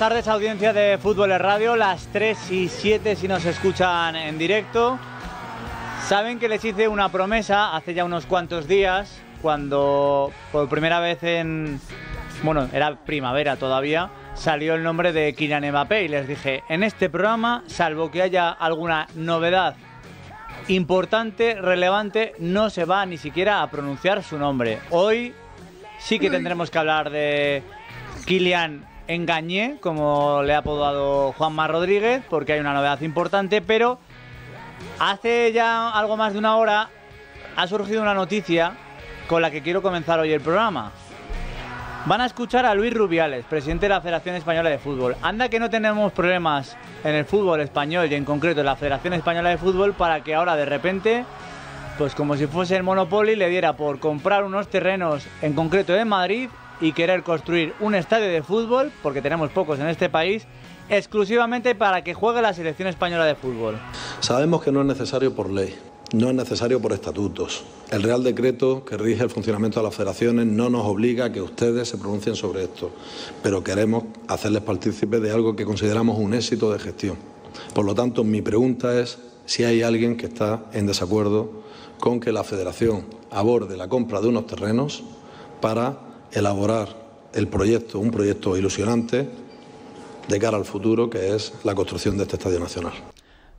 tardes, audiencia de Fútbol Radio, las 3 y 7 si nos escuchan en directo. Saben que les hice una promesa hace ya unos cuantos días, cuando por primera vez en... Bueno, era primavera todavía, salió el nombre de Kylian Mbappé y les dije, en este programa, salvo que haya alguna novedad importante, relevante, no se va ni siquiera a pronunciar su nombre. Hoy sí que tendremos que hablar de Kylian Engañé, como le ha apodado Juanma Rodríguez, porque hay una novedad importante, pero hace ya algo más de una hora ha surgido una noticia con la que quiero comenzar hoy el programa. Van a escuchar a Luis Rubiales, presidente de la Federación Española de Fútbol. Anda que no tenemos problemas en el fútbol español y en concreto en la Federación Española de Fútbol para que ahora de repente, pues como si fuese el Monopoly, le diera por comprar unos terrenos en concreto en Madrid y querer construir un estadio de fútbol, porque tenemos pocos en este país, exclusivamente para que juegue la selección española de fútbol. Sabemos que no es necesario por ley, no es necesario por estatutos. El Real Decreto que rige el funcionamiento de las federaciones no nos obliga a que ustedes se pronuncien sobre esto, pero queremos hacerles partícipes de algo que consideramos un éxito de gestión. Por lo tanto, mi pregunta es si hay alguien que está en desacuerdo con que la federación aborde la compra de unos terrenos para elaborar el proyecto, un proyecto ilusionante de cara al futuro, que es la construcción de este Estadio Nacional.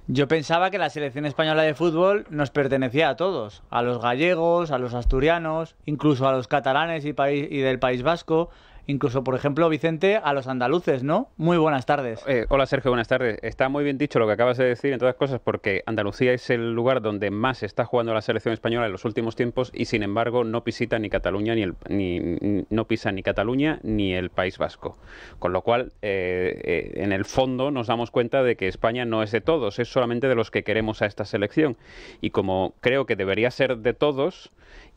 Yo pensaba que la selección española de fútbol nos pertenecía a todos, a los gallegos, a los asturianos, incluso a los catalanes y, y del País Vasco, incluso, por ejemplo, Vicente, a los andaluces, ¿no? Muy buenas tardes. Eh, hola Sergio, buenas tardes. Está muy bien dicho lo que acabas de decir en todas cosas, porque Andalucía es el lugar donde más está jugando la selección española en los últimos tiempos y sin embargo no pisita ni Cataluña ni el ni, no pisa ni Cataluña ni el País Vasco. Con lo cual, eh, eh, en el fondo nos damos cuenta de que España no es de todos, es solamente de los que queremos a esta selección. Y como creo que debería ser de todos,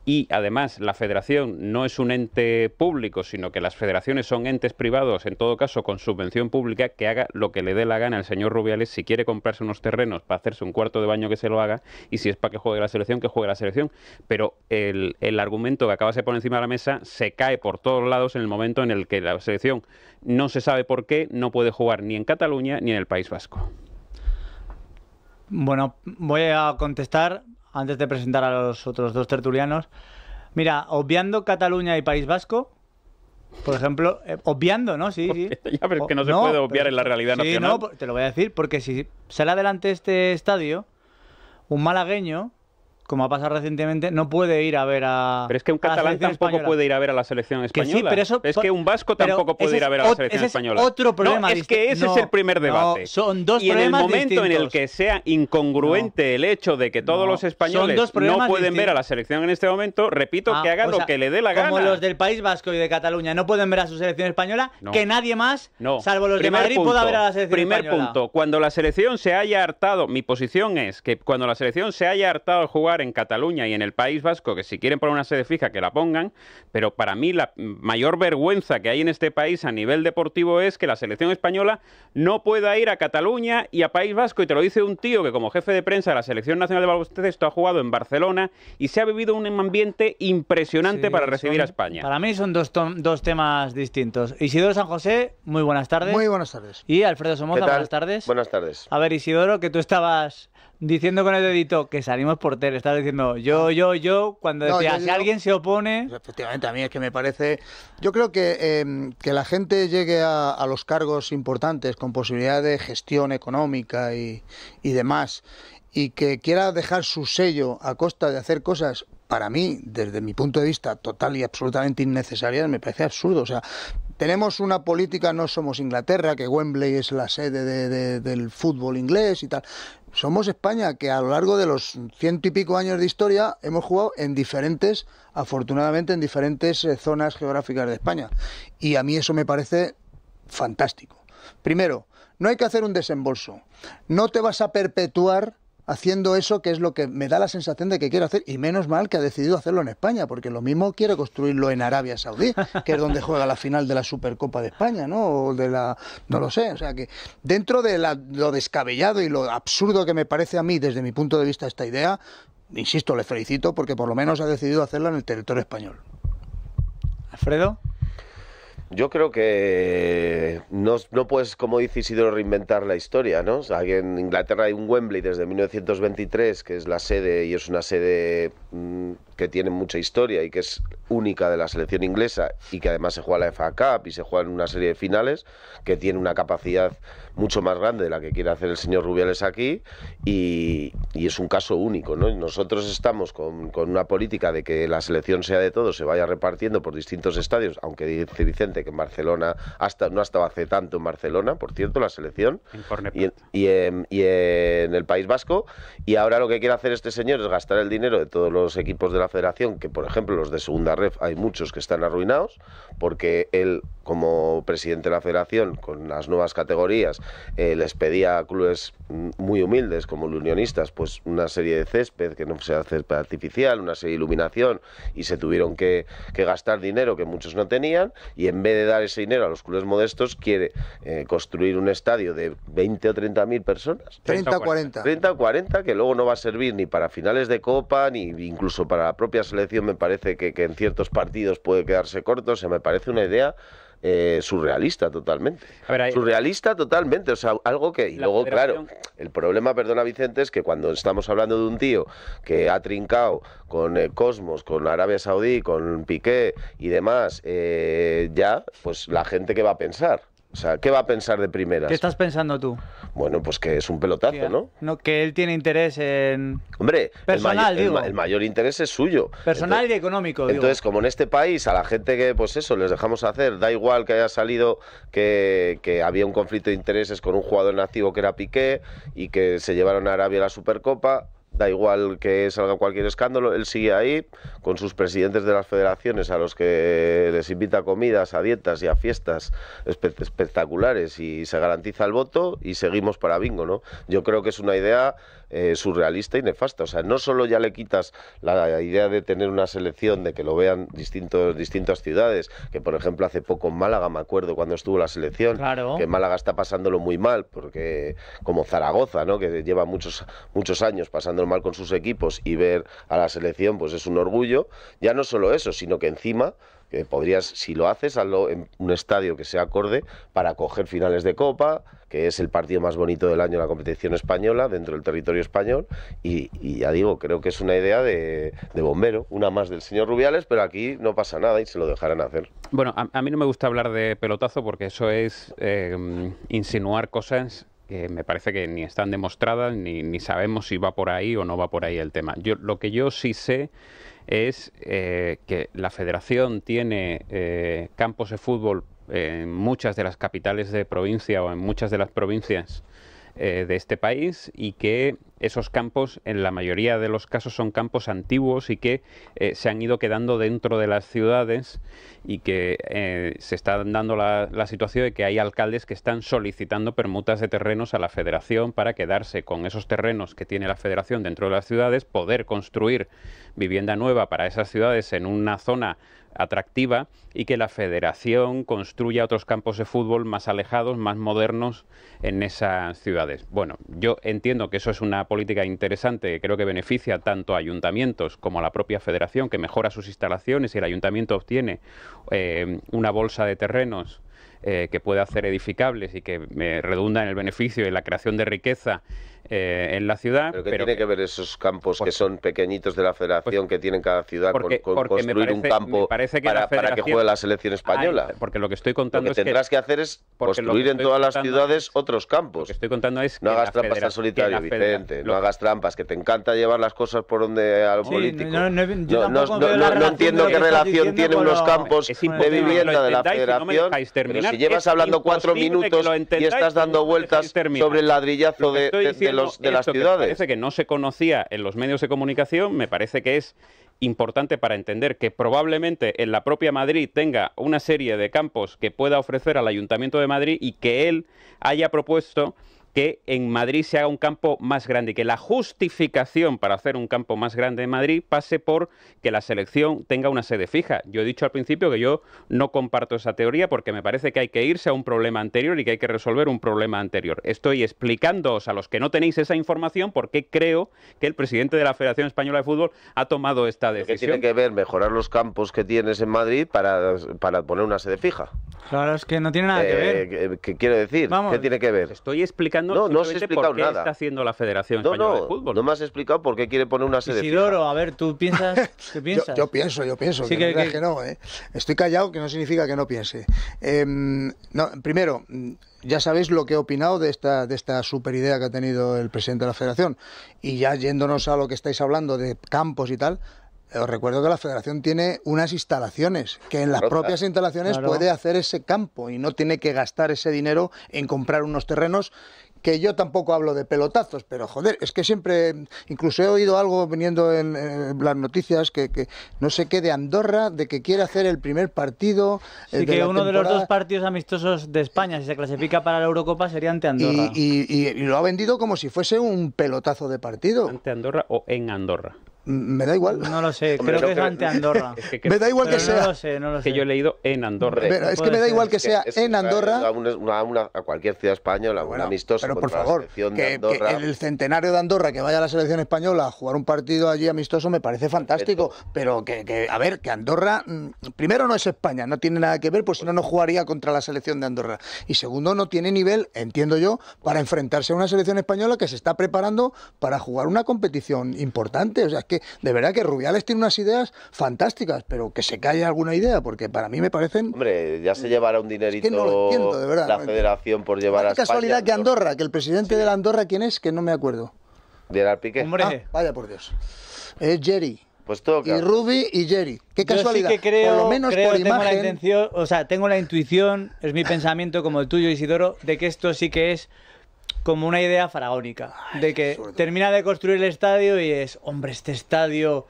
y además la federación no es un ente público, sino que las federaciones son entes privados, en todo caso con subvención pública, que haga lo que le dé la gana al señor Rubiales, si quiere comprarse unos terrenos para hacerse un cuarto de baño que se lo haga, y si es para que juegue la selección, que juegue la selección. Pero el, argumento que acaba de poner encima de la mesa se cae por todos lados en el momento en el que la selección no se sabe por qué no puede jugar ni en Cataluña ni en el País Vasco. Bueno, voy a contestar antes de presentar a los otros dos tertulianos. Mira, obviando Cataluña y País Vasco, por ejemplo, eh, obviando, ¿no? Sí, sí. Ya, pero es que no se puede obviar en la realidad sí, No, te lo voy a decir, porque si sale adelante este estadio, un malagueño como ha pasado recientemente, no puede ir a ver a. Pero es que un catalán tampoco puede ir a ver a la selección española. sí, pero eso, es que un vasco tampoco puede ir a ver a la selección española. Es otro problema. es que ese es el primer debate. son dos y en el momento en el que sea incongruente el hecho de que todos los españoles no pueden ver a la selección en este momento, repito, ah, que haga lo que le dé la gana. Como los del País Vasco y de Cataluña no pueden ver a su selección española, que nadie más, salvo los de Madrid, pueda ver a la selección española. Primer punto, cuando la selección se haya hartado, mi posición es que cuando la selección se haya hartado de jugar en Cataluña y en el País Vasco, que si quieren poner una sede fija, que la pongan, pero para mí la mayor vergüenza que hay en este país a nivel deportivo es que la selección española no pueda ir a Cataluña y a País Vasco, y te lo dice un tío que como jefe de prensa de la Selección Nacional de Baloncesto ha jugado en Barcelona y se ha vivido un ambiente impresionante para recibir a España. Para mí son dos, dos temas distintos. Isidoro San José, muy buenas tardes. Muy buenas tardes. Y Alfredo Somoza, buenas tardes. Buenas tardes. A ver, Isidoro, que tú estabas diciendo con el dedito que salimos por tele. está diciendo yo, ah. yo, yo, cuando decía, si alguien se opone... Pues efectivamente, a mí es que me parece... Yo creo que em, que la gente llegue a, los cargos importantes con posibilidad de gestión económica y, y demás, y que quiera dejar su sello a costa de hacer cosas para mí, desde mi punto de vista, total y absolutamente innecesarias, me parece absurdo. O sea, tenemos una política, no somos Inglaterra, que Wembley es la sede del fútbol inglés y tal. Somos España, que a lo largo de los ciento y pico años de historia hemos jugado en diferentes, afortunadamente, en diferentes eh, zonas geográficas de España. Y a mí eso me parece fantástico. Primero, no hay que hacer un desembolso. No te vas a perpetuar haciendo eso que es lo que me da la sensación de que quiero hacer y menos mal que ha decidido hacerlo en España porque lo mismo quiere construirlo en Arabia Saudí que es donde juega la final de la Supercopa de España no o de la no lo sé o sea que dentro de lo descabellado y lo absurdo que me parece a mí desde mi punto de vista esta idea insisto le felicito porque por lo menos ha decidido hacerlo en el territorio español Alfredo yo creo que no, no, puedes, como dice Isidro, reinventar la historia, ¿no? en Inglaterra hay un Wembley desde 1923, que es la sede y es una sede mm, que tiene mucha historia y que es única de la selección inglesa y que además se juega la FA Cup y se juega en una serie de finales, que tiene una capacidad mucho más grande de la que quiere hacer el señor Rubiales aquí y, y es un caso único. ¿no? Nosotros estamos con, con, una política de que la selección sea de todos, se vaya repartiendo por distintos estadios, aunque dice Vicente que en Barcelona hasta no ha estado hace tanto en Barcelona, por cierto, la selección, y en, y, en, y en el País Vasco, y ahora lo que quiere hacer este señor es gastar el dinero de todos los equipos de la federación que, por ejemplo, los de segunda ref hay muchos que están arruinados porque él, como presidente de la federación, con las nuevas categorías, eh, les pedía a clubes muy humildes como los unionistas, pues una serie de césped que no sea césped artificial, una serie de iluminación y se tuvieron que, gastar dinero que muchos no tenían y en vez de dar ese dinero a los clubes modestos quiere eh, construir un estadio de 20 o 30 mil personas. 30 o 40. 30 o 40 que luego no va a servir ni para finales de copa ni incluso para propia selección me parece que, en ciertos partidos puede quedarse corto, se me parece una idea eh, surrealista totalmente. Surrealista totalmente, o sea, algo que... Y luego, claro, el problema, perdona Vicente, es que cuando estamos hablando de un tío que ha trincado con eh, Cosmos, con Arabia Saudí, con Piqué y demás, eh, ya, pues la gente que va a pensar. O sea, ¿qué va a pensar de primeras? ¿Qué estás pensando tú? Bueno, pues que es un pelotazo, ¿no? No, que él tiene interés en. Hombre, personal, el, mayor, El, mayor interés es suyo. Personal y económico, digo. Entonces, como en este país, a la gente que, pues eso, les dejamos hacer, da igual que haya salido que, había un conflicto de intereses con un jugador nativo que era Piqué y que se llevaron a Arabia a la Supercopa, da igual que salga cualquier escándalo, él sigue ahí con sus presidentes de las federaciones a los que les invita a comidas, a dietas y a fiestas espectaculares y se garantiza el voto y seguimos para bingo, ¿no? Yo creo que es una idea eh, surrealista y nefasta. O sea, no solo ya le quitas la idea de tener una selección, de que lo vean distintos, distintas ciudades, que por ejemplo hace poco en Málaga, me acuerdo cuando estuvo la selección, claro. que Málaga está pasándolo muy mal, porque como Zaragoza, ¿no? que lleva muchos, muchos años pasándolo mal con sus equipos y ver a la selección, pues es un orgullo. Ya no solo eso, sino que encima podrías, si lo haces, hazlo en un estadio que sea acorde para coger finales de Copa, que es el partido más bonito del año en la competición española, dentro del territorio español. Y, ya digo, creo que es una idea de, bombero, una más del señor Rubiales, pero aquí no pasa nada y se lo dejarán hacer. Bueno, a, mí no me gusta hablar de pelotazo porque eso es eh, insinuar cosas que me parece que ni están demostradas ni, sabemos si va por ahí o no va por ahí el tema. Yo, lo que yo sí sé es eh, que la federación tiene eh, campos de fútbol en muchas de las capitales de provincia o en muchas de las provincias eh, de este país y que esos campos, en la mayoría de los casos, son campos antiguos y que eh, se han ido quedando dentro de las ciudades y que eh, se está dando la, la, situación de que hay alcaldes que están solicitando permutas de terrenos a la federación para quedarse con esos terrenos que tiene la federación dentro de las ciudades, poder construir vivienda nueva para esas ciudades en una zona atractiva y que la federación construya otros campos de fútbol más alejados, más modernos en esas ciudades. Bueno, yo entiendo que eso es una política interesante que creo que beneficia tanto a ayuntamientos como a la propia federación, que mejora sus instalaciones y el ayuntamiento obtiene eh, una bolsa de terrenos eh, que puede hacer edificables y que eh, redunda en el beneficio y la creación de riqueza eh, en la ciudad. ¿Pero qué tiene que, ver esos campos que son pequeñitos de la federación que tienen cada ciudad con, construir un campo para, que juegue la selección española? porque lo que estoy contando lo que tendrás que, hacer es construir en todas las ciudades otros campos. Lo que estoy contando es no hagas trampas tan solitario, Vicente. No hagas trampas, que te encanta llevar las cosas por donde a político. No, entiendo qué relación tiene unos campos de vivienda de la federación. Pero si llevas hablando cuatro minutos y estás dando vueltas sobre el ladrillazo de de las ciudades. Me parece que no se conocía en los medios de comunicación, me parece que es importante para entender que probablemente en la propia Madrid tenga una serie de campos que pueda ofrecer al Ayuntamiento de Madrid y que él haya propuesto que en Madrid se haga un campo más grande, y que la justificación para hacer un campo más grande en Madrid pase por que la selección tenga una sede fija. Yo he dicho al principio que yo no comparto esa teoría porque me parece que hay que irse a un problema anterior y que hay que resolver un problema anterior. Estoy explicándoos a los que no tenéis esa información por qué creo que el presidente de la Federación Española de Fútbol ha tomado esta decisión. ¿Qué tiene que ver mejorar los campos que tienes en Madrid para, para poner una sede fija? Claro, es que no tiene nada que eh, ver. ¿Qué, quiere decir? ¿Qué tiene que ver? Estoy explicando no, no has explicado qué está haciendo la Federación no, no, No me has explicado por qué quiere poner una sede. Isidoro, a ver, tú piensas, yo, pienso, yo pienso. Sí, que, no, ¿eh? Estoy callado, que no significa que no piense. Em, primero, ya sabéis lo que he opinado de esta, de esta super idea que ha tenido el presidente de la Federación. Y ya yéndonos a lo que estáis hablando de campos y tal, eh, os recuerdo que la federación tiene unas instalaciones, que en las propias instalaciones puede hacer ese campo y no tiene que gastar ese dinero en comprar unos terrenos que yo tampoco hablo de pelotazos, pero joder, es que siempre, incluso he oído algo viniendo en, las noticias que, no sé qué de Andorra, de que quiere hacer el primer partido. Eh, sí, que uno de los dos partidos amistosos de España, si se clasifica para la Eurocopa, sería ante Andorra. y lo ha vendido como si fuese un pelotazo de partido. Ante Andorra o en Andorra. Mm, me da igual. No lo sé, creo que es ante Andorra. me da igual que sea. No lo sé, no lo sé. Que yo he leído en Andorra. Pero es que me da igual que sea en Andorra. A, una, a cualquier ciudad española, bueno, amistoso. Pero por favor, que, el centenario de Andorra, que vaya a la selección española a jugar un partido allí amistoso, me parece fantástico. Pero que, a ver, que Andorra, mm, primero no es España, no tiene nada que ver, pues si no, no jugaría contra la selección de Andorra. Y segundo, no tiene nivel, entiendo yo, para enfrentarse a una selección española que se está preparando para jugar una competición importante. O sea, que de verdad que Rubiales tiene unas ideas fantásticas, pero que se calle alguna idea, porque para mí me parecen... Hombre, ya se llevará un dinerito la federación por llevar a España, casualidad que Andorra, que el presidente de la Andorra, ¿quién es? Que no me acuerdo. ¿Gerard Piqué? Hombre. Ah, vaya por Dios. Es Jerry. Pues toca. Y Ruby y Jerry. Qué casualidad. que creo, menos por tengo la intención, o sea, tengo la intuición, es mi pensamiento como el tuyo, Isidoro, de que esto sí que es como una idea faraónica, de que termina de construir el estadio y es, hombre, este estadio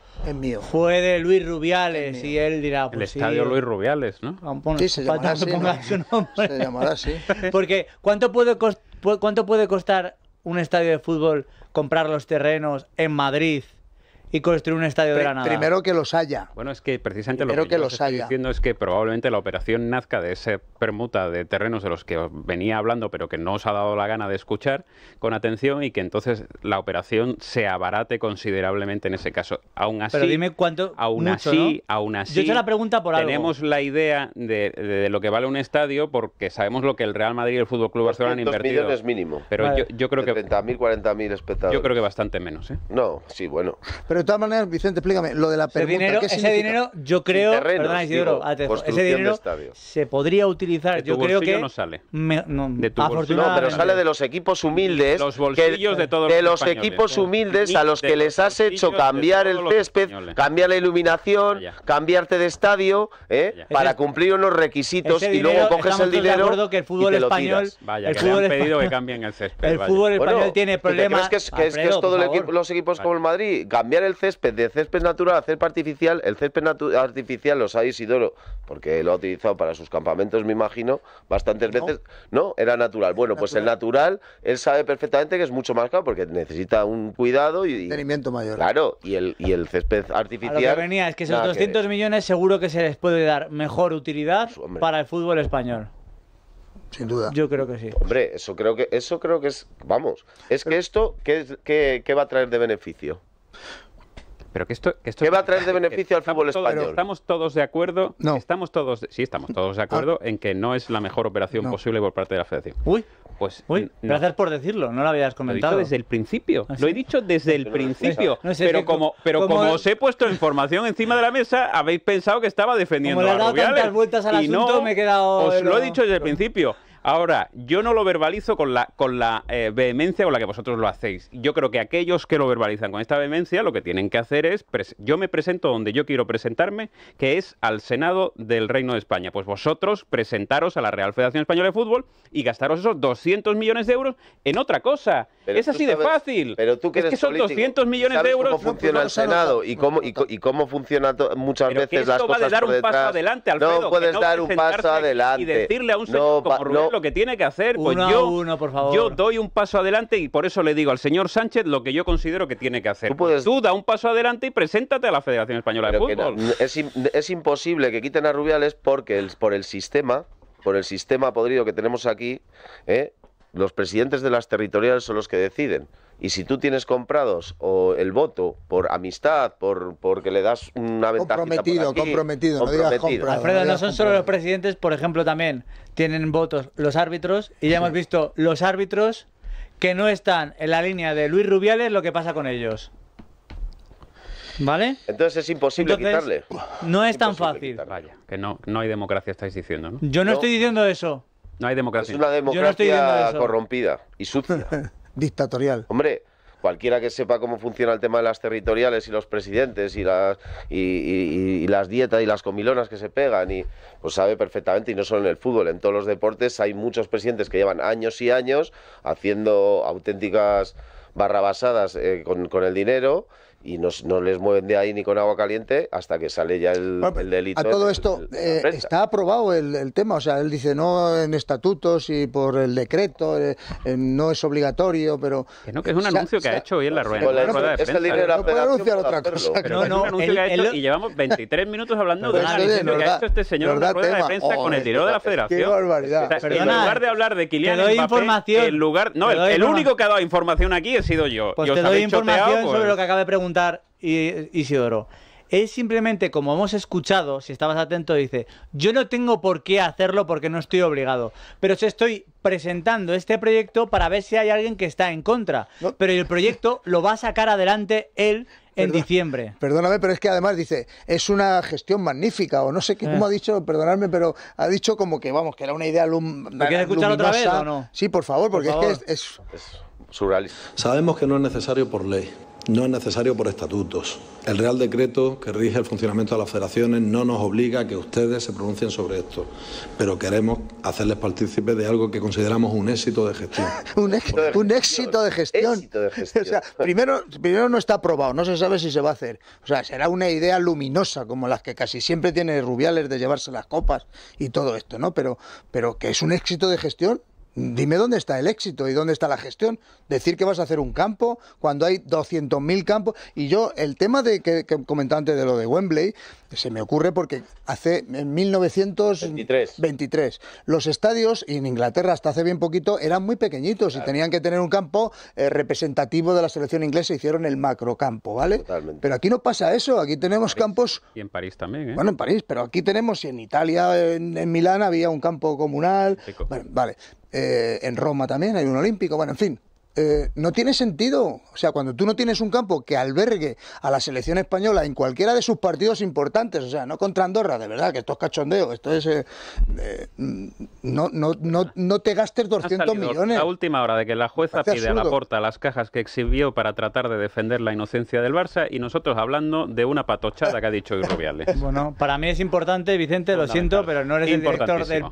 fue de Luis Rubiales y él dirá, pues El estadio eh". Luis Rubiales, ¿no? sí, se llamará así, Porque ¿cuánto puede, ¿cuánto puede costar un estadio de fútbol comprar los terrenos en Madrid? y construir un estadio de la nada. Primero que los haya. Bueno, es que precisamente lo que, estoy diciendo es que probablemente la operación nazca de esa permuta de terrenos de los que os venía hablando, pero que no os ha dado la gana de escuchar con atención y que entonces la operación se abarate considerablemente en ese caso. Aún así, pero dime cuánto, aún así, aún así, yo he hecho la pregunta por algo. tenemos la idea de, de, lo que vale un estadio porque sabemos lo que el Real Madrid y el Fútbol Club Barcelona han invertido. millones mínimo. Pero yo, creo que 30.000, 40.000 espectadores. Yo creo que bastante menos, ¿eh? No, sí, bueno. Pero de todas maneras, Vicente, explícame, lo de la pregunta, Ese dinero, yo creo, terrenos, perdona, Isidoro, digo, ese dinero se podría utilizar, yo creo que... no sale. Me, no, de tu bolsillo, no, pero sale de los equipos humildes. de todos De los, equipos humildes a los que les has hecho cambiar el césped, cambiar la iluminación, cambiarte de estadio, ¿eh? para cumplir unos requisitos y luego coges el dinero que el fútbol español... Vaya, el fútbol pedido que cambien el césped. El fútbol español tiene problemas... ¿Crees que es, que es, todos los equipos como el Madrid? Cambiar el césped de césped natural a césped artificial, el césped artificial lo sabe Isidoro, porque lo ha utilizado para sus campamentos, me imagino, bastantes veces. No, era natural. Bueno, pues el natural, él sabe perfectamente que es mucho más caro porque necesita un cuidado y. Tenimiento mayor. Claro, y el, y el césped artificial. A lo que venía es que esos 200 millones seguro que se les puede dar mejor utilidad pues, para el fútbol español sin duda. Yo creo que sí. Hombre, eso creo que, eso creo que es. Vamos, es que esto, ¿qué, qué, qué va a traer de beneficio? Pero esto, que esto ¿Qué va a traer de beneficio al fútbol español? estamos todos de acuerdo. No. Estamos todos, sí, estamos todos de ah. acuerdo en que no es la mejor operación posible por parte de la Federación. Uy. Pues, Uy, gracias por decirlo, no lo habías comentado. desde el principio. ¿Ah, lo he dicho desde el principio. pero como, pero como, os he puesto información encima de la mesa, habéis pensado que estaba defendiendo como le he dado a Rubiales. vueltas al y asunto, me he quedado. Os lo he dicho desde el principio. Ahora, yo no lo verbalizo con la, con la eh, vehemencia con la que vosotros lo hacéis. Yo creo que aquellos que lo verbalizan con esta vehemencia lo que tienen que hacer es, yo me presento donde yo quiero presentarme, que es al Senado del Reino de España. Pues vosotros presentaros a la Real Federación Española de Fútbol y gastaros esos 200 millones de euros en otra cosa. es así de fácil. Pero tú que es que son 200 millones de euros. ¿Cómo funciona el Senado y cómo, y, cómo funciona muchas veces las cosas va de dar un paso adelante, Alfredo, No puedes dar un paso adelante. Y decirle a un señor lo que tiene que hacer. Pues yo, doy un paso adelante y por eso le digo al señor Sánchez lo que yo considero que tiene que hacer. Tú, da un paso adelante y preséntate a la Federación Española de Fútbol. Es, es, imposible que quiten a Rubiales porque por el sistema, por el sistema podrido que tenemos aquí, ¿eh? los presidentes de las territoriales son los que deciden. Y si tú tienes comprados o el voto por amistad, por porque le das una ventaja. Comprometido, comprometido, comprometido, no Alfredo, no, son solo los presidentes, por ejemplo, también tienen votos los árbitros. Y ya hemos visto los árbitros que no están en la línea de Luis Rubiales, lo que pasa con ellos. ¿Vale? Entonces es imposible quitarle. No es, tan fácil. Vaya, que no, no hay democracia, estáis diciendo, ¿no? Yo no. estoy diciendo eso. No hay democracia. Es una democracia corrompida y sucia. Dictatorial. Hombre, cualquiera que sepa cómo funciona el tema de las territoriales y los presidentes y las, y, las dietas y las comilonas que se pegan, y pues sabe perfectamente, y no solo en el fútbol, en todos los deportes hay muchos presidentes que llevan años y años haciendo auténticas barrabasadas eh, con el dinero y no, no, les mueven de ahí ni con agua caliente hasta que sale ya el, delito. A todo esto eh, está aprobado el, tema, o sea, él dice no en estatutos y por el decreto, eh, eh, no es obligatorio, pero... Que no, que es un anuncio que ha hecho hoy en la rueda, de prensa. no anunciar otra cosa. no, no, anuncio que ha hecho y llevamos 23 minutos hablando de lo que, ha hecho este señor en la rueda de prensa con el dinero de la federación. ¡Qué barbaridad! en lugar de hablar de Kylian Mbappé, en lugar... No, el único que ha dado información aquí he sido yo. Pues te doy información sobre lo que acaba de preguntar Isidoro. es simplemente, como hemos escuchado, si estabas atento, dice, yo no tengo por qué hacerlo porque no estoy obligado, pero se estoy presentando este proyecto para ver si hay alguien que está en contra. Pero el proyecto lo va a sacar adelante él en diciembre. Perdóname, pero es que además dice, es una gestión magnífica, o no sé qué, eh. cómo ha dicho, perdonarme pero ha dicho como que, vamos, que era una idea lum ¿Me quieres escuchar otra vez Sí, por favor, porque es surrealista. Sabemos que no es necesario por ley no es necesario por estatutos. El Real Decreto que rige el funcionamiento de las federaciones no nos obliga a que ustedes se pronuncien sobre esto, pero queremos hacerles partícipes de algo que consideramos un éxito de gestión. un, éxito de gestión. primero, primero no está aprobado, no se sabe si se va a hacer. O sea, será una idea luminosa, como las que casi siempre tiene Rubiales de llevarse las copas y todo esto, ¿no? Pero, pero que es un éxito de gestión, Dime dónde está el éxito y dónde está la gestión. Decir que vas a hacer un campo cuando hay 200.000 campos. Y yo, el tema de que, que comentaba antes de lo de Wembley, se me ocurre porque hace en 1923 23, los estadios en Inglaterra hasta hace bien poquito eran muy pequeñitos y tenían que tener un campo eh, representativo de la selección inglesa. Hicieron el macrocampo, ¿vale? Pero aquí no pasa eso. Aquí tenemos campos. Y en París también, ¿eh? Bueno, en París, pero aquí tenemos, en Italia, en, Milán había un campo comunal. vale. Eh, en Roma también hay un olímpico. Bueno, en fin, eh, no tiene sentido. O sea, cuando tú no tienes un campo que albergue a la selección española en cualquiera de sus partidos importantes, o sea, no contra Andorra, de verdad, que esto es cachondeo, esto es... Eh, eh, no, no, no, no te gastes 200 millones. La última hora de que la jueza pide a la porta las cajas que exhibió para tratar de defender la inocencia del Barça y nosotros hablando de una patochada que ha dicho Irrubiales. Bueno, para mí es importante, Vicente, lo siento, pero no eres el director del,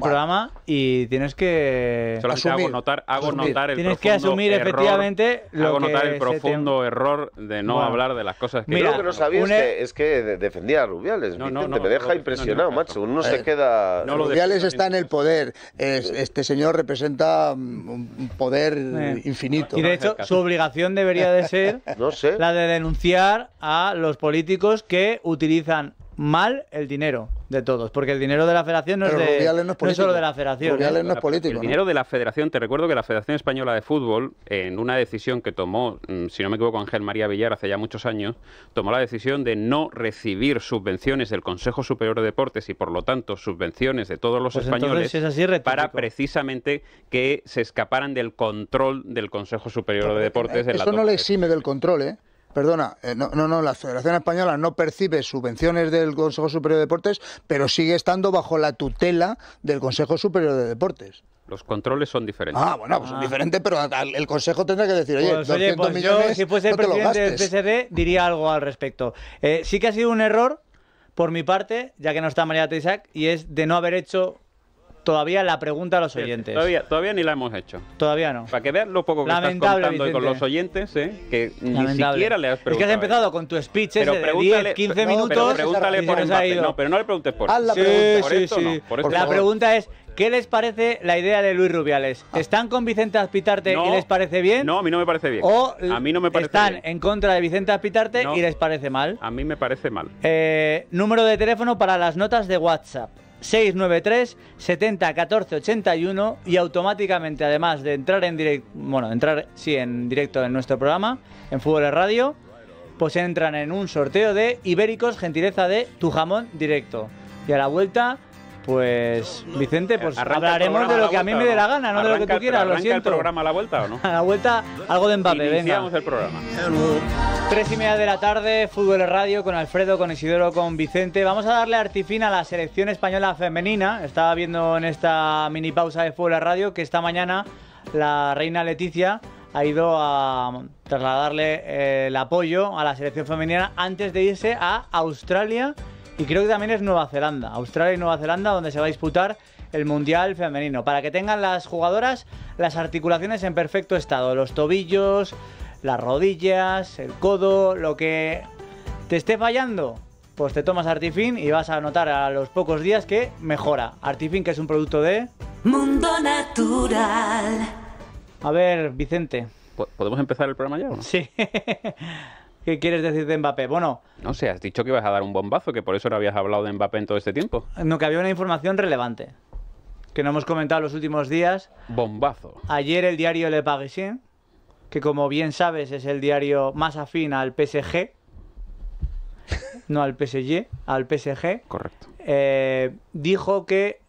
programa y tienes que... hago notar, hago notar el que asumir efectivamente lo notar el profundo error de no hablar de las cosas que... Mira, que no sabía es, que, es, defendía a Rubiales, no, no, me deja impresionado, macho, uno se eh, queda... Rubiales está en el poder, este señor representa mm, un poder eh. infinito. Y de hecho, su obligación debería de ser la de denunciar a los políticos que utilizan mal el dinero de todos, porque el dinero de la federación no, es, de, no, es solo de la federación. ¿eh? El dinero de la federación, te recuerdo que la Federación Española de Fútbol, en una decisión que tomó, mm, si no me equivoco, Ángel María Villar hace ya muchos años, tomó la decisión de no recibir subvenciones del Consejo Superior de Deportes y, por lo tanto, subvenciones de todos los pues españoles para precisamente que se escaparan del control del Consejo Superior de Deportes. eso no le exime del control, ¿eh? perdona, eh, no, no, la Federación Española no percibe subvenciones del Consejo Superior de Deportes, pero sigue estando bajo la tutela del Consejo Superior de Deportes. Los controles son diferentes. Ah, bueno, pues son ah. diferentes, pero el Consejo tendrá que decir, oye, pues, pues millones, si fuese el presidente del PSD, diría algo al respecto. Eh, sí que ha sido un error, por mi parte, ya que no está María Teisac, y es de no haber hecho todavía la pregunta a los oyentes. Todavía, todavía ni la hemos hecho. Todavía no. Para que vean lo poco que Lamentable, estás contando con los oyentes, ¿eh? que ni siquiera le has preguntado. Es que has empezado con tu speech pero ese de 10, 15 minutos. Pero pregúntale por empate. No, pero no le preguntes por, ah, eso. ¿eh? sí, por sí, Sí. la pregunta es... ¿Qué les parece la idea de Luis Rubiales? Ah. ¿Están con Vicente Aspitarte y les parece bien? No, a mí no me parece bien. ¿O a mí no me parece están en contra de Vicente Aspitarte y les parece mal? A mí me parece mal. Eh, número de teléfono para las notas de WhatsApp. 693 70 14 81 y automáticamente además de entrar en directo, bueno, entrar sí en directo en nuestro programa en Fútbol Radio, pues entran en un sorteo de Ibéricos gentileza de Tu Jamón directo. Y a la vuelta pues, Vicente, pues hablaremos de lo que a mí me dé la gana, no de lo que tú quieras, lo siento. el programa a la vuelta o no? a la vuelta, algo de Mbappé, Iniciamos el programa. Tres y media de la tarde, Fútbol Radio con Alfredo, con Isidoro, con Vicente. Vamos a darle artifín a la selección española femenina. Estaba viendo en esta mini pausa de Fútbol Radio que esta mañana la reina Leticia ha ido a trasladarle el apoyo a la selección femenina antes de irse a Australia y creo que también es Nueva Zelanda, Australia y Nueva Zelanda, donde se va a disputar el Mundial Femenino. Para que tengan las jugadoras las articulaciones en perfecto estado, los tobillos, las rodillas, el codo, lo que te esté fallando, pues te tomas Artifin y vas a notar a los pocos días que mejora. Artifin que es un producto de... Mundo Natural. A ver, Vicente. ¿Podemos empezar el programa ya no? Sí. ¿Qué quieres decir de Mbappé? Bueno. No sé, has dicho que ibas a dar un bombazo, que por eso no habías hablado de Mbappé en todo este tiempo. No, que había una información relevante. Que no hemos comentado los últimos días. Bombazo. Ayer el diario Le Parisien, que como bien sabes es el diario más afín al PSG. no al PSG, al PSG. Correcto. Eh, dijo que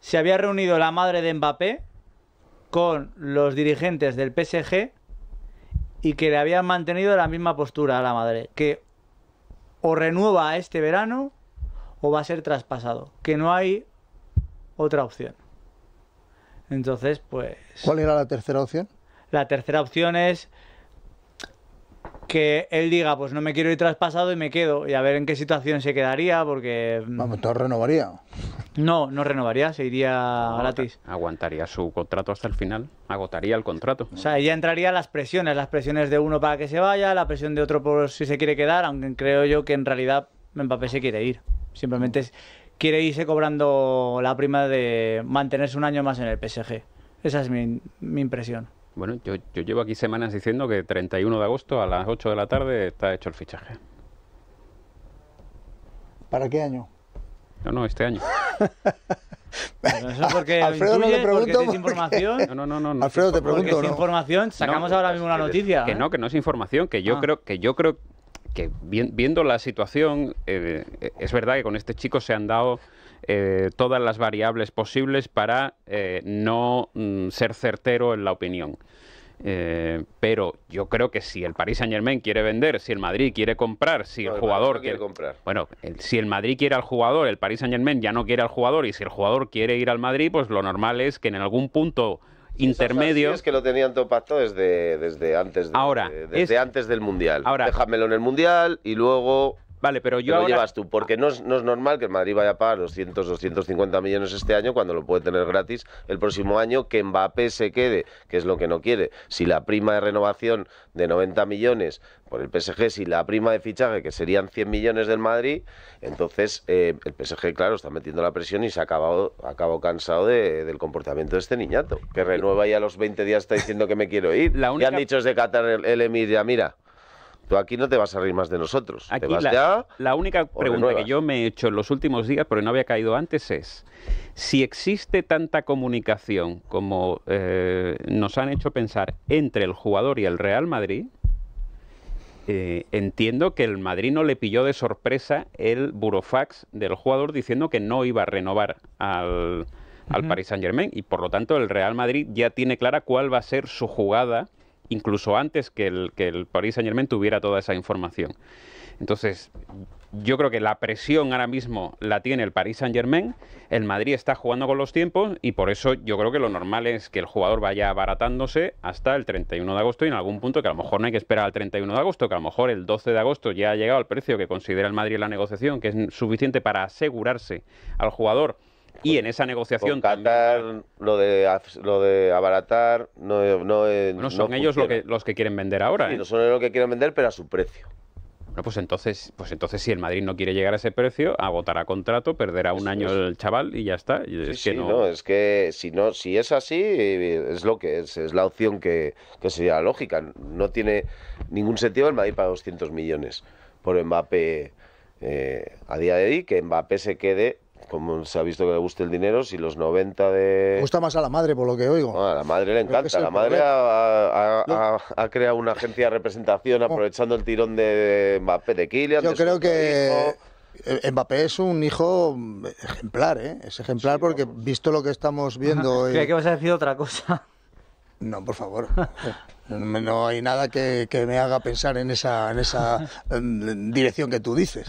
se había reunido la madre de Mbappé con los dirigentes del PSG y que le habían mantenido la misma postura a la madre, que o renueva este verano o va a ser traspasado, que no hay otra opción. Entonces, pues... ¿Cuál era la tercera opción? La tercera opción es que él diga, pues no me quiero ir traspasado y me quedo, y a ver en qué situación se quedaría, porque... Mm, Vamos, todo renovaría. No, no renovaría, se iría gratis. Aguantaría su contrato hasta el final, agotaría el contrato. O sea, ya entraría las presiones, las presiones de uno para que se vaya, la presión de otro por si se quiere quedar, aunque creo yo que en realidad Mbappé se quiere ir. Simplemente quiere irse cobrando la prima de mantenerse un año más en el PSG. Esa es mi, impresión. Bueno, yo, yo llevo aquí semanas diciendo que 31 de agosto a las 8 de la tarde está hecho el fichaje. ¿Para qué año? No, no, este año. Alfredo, no te pregunto. información. información, sacamos ahora mismo una noticia. Que, ¿eh? no, que no es información, que yo ah. creo que yo creo que viendo la situación, eh, es verdad que con este chico se han dado eh, todas las variables posibles para no mm, ser certero en la opinión. Eh, pero yo creo que si el Paris Saint Germain quiere vender, si el Madrid quiere comprar, si el jugador quiere, comprar. Bueno, si el Madrid quiere al jugador, el Paris Saint Germain ya no quiere al jugador y si el jugador quiere ir al Madrid, pues lo normal es que en algún punto intermedio. Es que lo tenían todo pacto desde, desde antes desde antes del mundial. Ahora, Déjamelo en el mundial y luego Vale, pero yo llevas tú, porque no es, normal que el Madrid vaya a pagar 200, 250 millones este año cuando lo puede tener gratis el próximo año, que Mbappé se quede, que es lo que no quiere. Si la prima de renovación de 90 millones por el PSG, si la prima de fichaje, que serían 100 millones del Madrid, entonces eh, el PSG, claro, está metiendo la presión y se ha acabado, cansado del comportamiento de este niñato, que renueva y a los 20 días está diciendo que me quiero ir. La han dicho desde Qatar el, el Emir, ya mira. Tú aquí no te vas a reír más de nosotros. la, única pregunta que yo me he hecho en los últimos días, pero no había caído antes, es si existe tanta comunicación como eh, nos han hecho pensar entre el jugador y el Real Madrid. Eh, entiendo que el Madrid no le pilló de sorpresa el burofax del jugador diciendo que no iba a renovar al, Paris Saint Germain y por lo tanto el Real Madrid ya tiene clara cuál va a ser su jugada incluso antes que el, que el Paris Saint Germain tuviera toda esa información. Entonces, yo creo que la presión ahora mismo la tiene el Paris Saint Germain, el Madrid está jugando con los tiempos y por eso yo creo que lo normal es que el jugador vaya abaratándose hasta el 31 de agosto y en algún punto que a lo mejor no hay que esperar al 31 de agosto, que a lo mejor el 12 de agosto ya ha llegado al precio que considera el Madrid en la negociación, que es suficiente para asegurarse al jugador y en esa negociación. lo, de, lo de abaratar, no, eh, eh, son ellos que, los que quieren vender ahora. Sí, ¿eh? no son ellos los que quieren vender, pero a su precio. Bueno, pues entonces, pues entonces si el Madrid no quiere llegar a ese precio, agotará contrato, perderá un año el chaval y ya está. es que no... es que si no, si es así, es lo que es, la opción que, que sería lógica. No tiene ningún sentido el Madrid para 200 millones por Mbappé a día de hoy, que Mbappé se quede como se ha visto que le gusta el dinero, si los 90 de... Gusta más a la madre, por lo que oigo. Ah, a la madre le encanta. La madre ha, creado una agencia de representación oh. aprovechando el tirón de Mbappé, de Kylian. Yo creo que... Eh, Mbappé es un hijo ejemplar, ¿eh? Es ejemplar porque, visto lo que estamos viendo... Creo que vas a decir otra cosa. No, por favor. No hay nada que, que, me haga pensar en esa, en esa em, dirección que tú dices.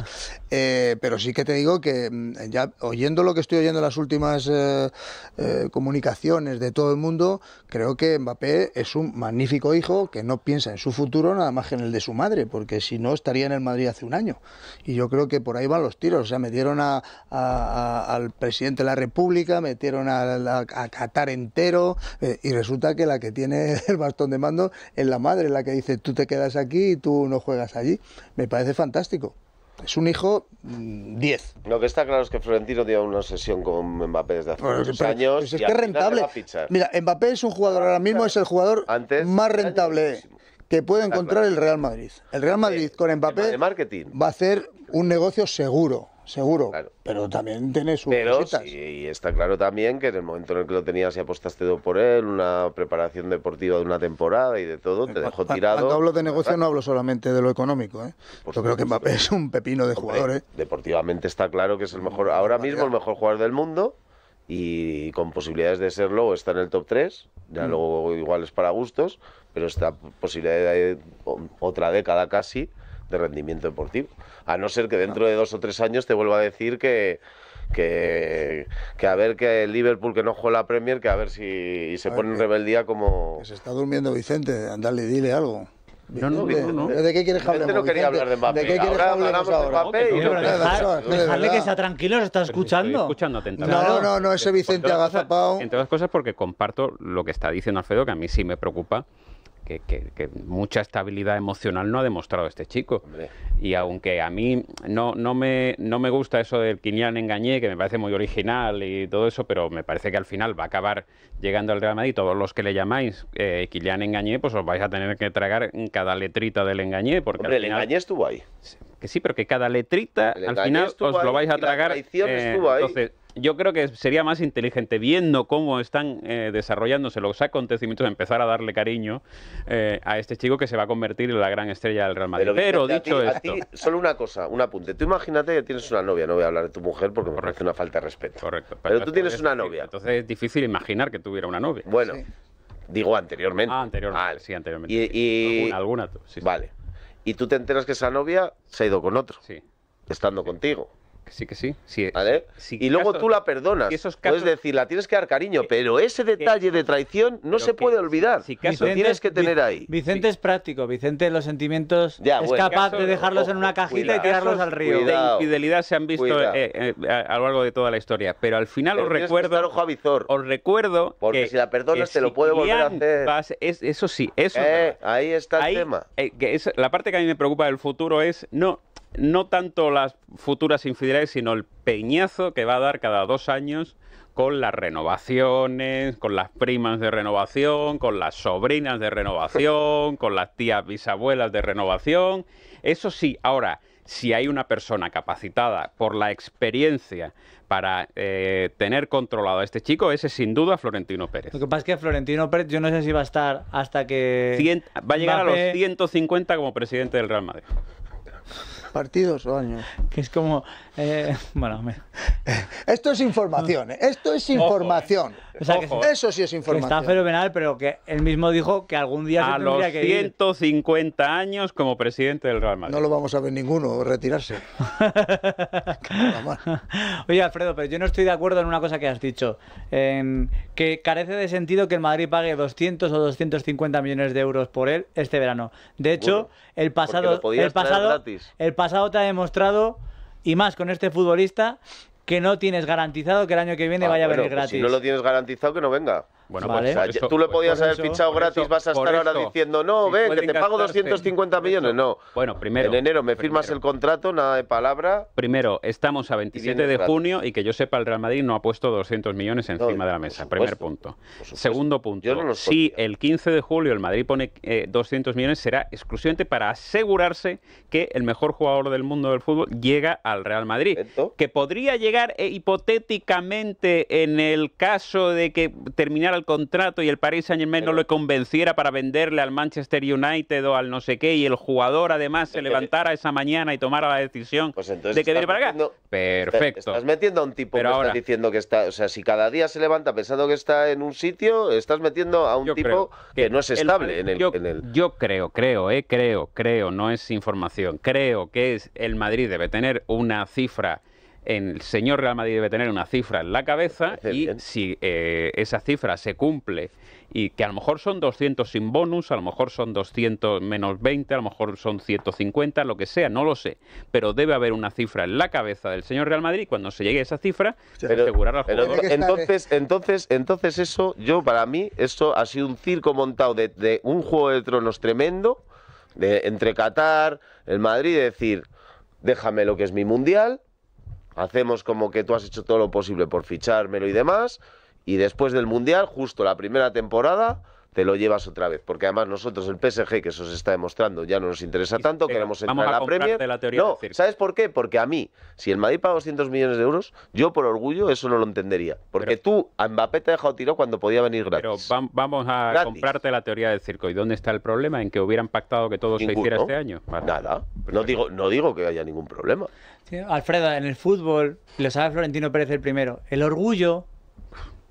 Eh, pero sí que te digo que em, ya oyendo lo que estoy oyendo en las últimas eh, eh, comunicaciones de todo el mundo, creo que Mbappé es un magnífico hijo que no piensa en su futuro nada más que en el de su madre, porque si no estaría en el Madrid hace un año. Y yo creo que por ahí van los tiros. O sea, metieron al presidente de la República, metieron a, Qatar entero, y resulta que la que tiene el bastón de mando en la madre la que dice tú te quedas aquí y tú no juegas allí. Me parece fantástico. Es un hijo 10. Mm, Lo que está claro es que Florentino tiene una sesión con Mbappé desde hace años. es que es rentable. Mira, Mbappé es un jugador, ahora mismo es el jugador Antes, más rentable que puede encontrar el Real Madrid. El Real Madrid con Mbappé marketing. va a ser un negocio seguro seguro. Pero también tiene sus pero, y está claro también que en el momento en el que lo tenías y apostaste todo por él, una preparación deportiva de una temporada y de todo, te eh, dejó tirado. Cuando hablo de negocio no hablo solamente de lo económico. ¿eh? Yo creo que Mbappé es un pepino de jugadores. ¿eh? Deportivamente está claro que es el mejor, ahora mismo el mejor jugador del mundo y con posibilidades de serlo está en el top 3, ya mm. luego igual es para gustos, pero esta posibilidad de otra década casi de rendimiento deportivo. A no ser que dentro de dos o tres años te vuelva a decir que, que, a ver que el Liverpool que no juega la Premier, que a ver si se pone en rebeldía como... se está durmiendo Vicente, andale, dile algo. No, no, de, no. ¿De, qué quieres este no quería hablar de Mbappé. ¿De qué quieres hablar Mbappé Dejarle que sea tranquilo, se está escuchando. escuchando atentamente. No, no, no, ese Vicente Agazapao. Entre otras cosas porque comparto lo que está diciendo Alfredo, que a mí sí me preocupa que, mucha estabilidad emocional no ha demostrado este chico. Y aunque a mí no, no, me, no me gusta eso del Kylian engañé, que me parece muy original y todo eso, pero me parece que al final va a acabar llegando al drama y Todos los que le llamáis eh, engañé, pues os vais a tener que tragar cada letrita del engañé. Porque el engañé estuvo ahí. Que sí, pero que cada letrita al final os lo vais a tragar. Eh, entonces, yo creo que sería más inteligente, viendo cómo están eh, desarrollándose los acontecimientos, empezar a darle cariño eh, a este chico que se va a convertir en la gran estrella del Real Madrid. Pero, dicho esto... solo una cosa, un apunte. Tú imagínate que tienes una novia, no voy a hablar de tu mujer porque me parece una falta de respeto. Correcto. Pero, tú tienes una novia. Entonces es difícil imaginar que tuviera una novia. Bueno, digo anteriormente. Ah, anteriormente. Sí, anteriormente. Y, Alguna, alguna tú. Sí, vale. Y tú te enteras que esa novia se ha ido con otro. Sí. Estando contigo sí, que sí. sí ¿Vale? y luego tú la perdonas. es Puedes decir, la tienes que dar cariño, pero ese detalle de traición no se puede olvidar. Si, lo tienes que tener ahí. Vicente es práctico. Vicente, los sentimientos es capaz de dejarlos en una cajita y tirarlos al río. Y de infidelidad se han visto eh, eh, eh, a, lo largo de toda la historia. Pero al final os recuerdo. os recuerdo. Porque si la perdonas, te lo puede volver a hacer. eso sí, eso. ahí está el tema. la parte que a mí me preocupa del futuro es: no, no tanto las futuras infidelidades, sino el peñazo que va a dar cada dos años con las renovaciones, con las primas de renovación, con las sobrinas de renovación, con las tías bisabuelas de renovación. Eso sí, ahora, si hay una persona capacitada por la experiencia para eh, tener controlado a este chico, ese sin duda Florentino Pérez. Lo que pasa es que Florentino Pérez yo no sé si va a estar hasta que... va a llegar a los 150 como presidente del Real Madrid. ¿Partidos o años? Que es como... Eh, bueno, Esto es información, eh, esto es eh. información. eso sí es información. Está fenomenal, pero que él mismo dijo que algún día... A los que 150 años como presidente del Real Madrid. No lo vamos a ver ninguno retirarse. Oye, Alfredo, pero yo no estoy de acuerdo en una cosa que has dicho. Em, que carece de sentido que el Madrid pague 200 o 250 millones de euros por él este verano. De hecho, el pasado... El pasado, el pasado pasado te ha demostrado, y más con este futbolista, que no tienes garantizado que el año que viene ah, vaya a venir pues gratis. Si no lo tienes garantizado, que no venga. Bueno, pues, tú le pues podías haber fichado gratis, vas a estar ahora diciendo, no, ve, que te pago 250 millones. No. Bueno, primero. En enero me firmas el contrato, nada de palabra. Primero, estamos a 27 de junio y que yo sepa, el Real Madrid no ha puesto 200 millones encima de la mesa. primer punto. Segundo punto. si el 15 de julio el Madrid pone 200 eh, millones, será exclusivamente para asegurarse que el mejor jugador del mundo del fútbol llega al Real Madrid. Que podría llegar eh, hipotéticamente en el caso de que terminara el contrato y el Paris Saint Germain no lo convenciera para venderle al Manchester United o al no sé qué y el jugador además se levantara esa mañana y tomara la decisión pues de que para acá. Perfecto. Estás metiendo a un tipo diciendo que está, o sea, si cada día se levanta pensando que está en un sitio, estás metiendo a un tipo que, no es estable en, el, yo, yo, creo, creo, eh, creo, creo, no es información. Creo que es el Madrid debe tener una cifra el señor Real Madrid debe tener una cifra en la cabeza y si eh, esa cifra se cumple y que a lo mejor son 200 sin bonus, a lo mejor son 200 menos 20, a lo mejor son 150, lo que sea, no lo sé, pero debe haber una cifra en la cabeza del señor Real Madrid y cuando se llegue a esa cifra asegurar al jugador. entonces, entonces, entonces eso, yo para mí, eso ha sido un circo montado de, un juego de tronos tremendo de, entre Qatar, el Madrid, decir, déjame lo que es mi mundial, hacemos como que tú has hecho todo lo posible por fichármelo y demás, y después del Mundial, justo la primera temporada, te lo llevas otra vez. Porque además nosotros el PSG, que eso se está demostrando, ya no nos interesa tanto, queremos entrar a, la Premier. ¿sabes por qué? Porque a mí, si el Madrid paga 200 millones de euros, yo por orgullo eso no lo entendería. Porque tú a Mbappé te ha dejado cuando podía venir gratis. Pero vamos a comprarte la teoría del circo. ¿Y dónde está el problema? ¿En que hubieran pactado que todo se hiciera este año? Nada. Pues no digo, no digo que haya ningún problema. Alfredo, en el fútbol, lo sabe Florentino Pérez el primero, el orgullo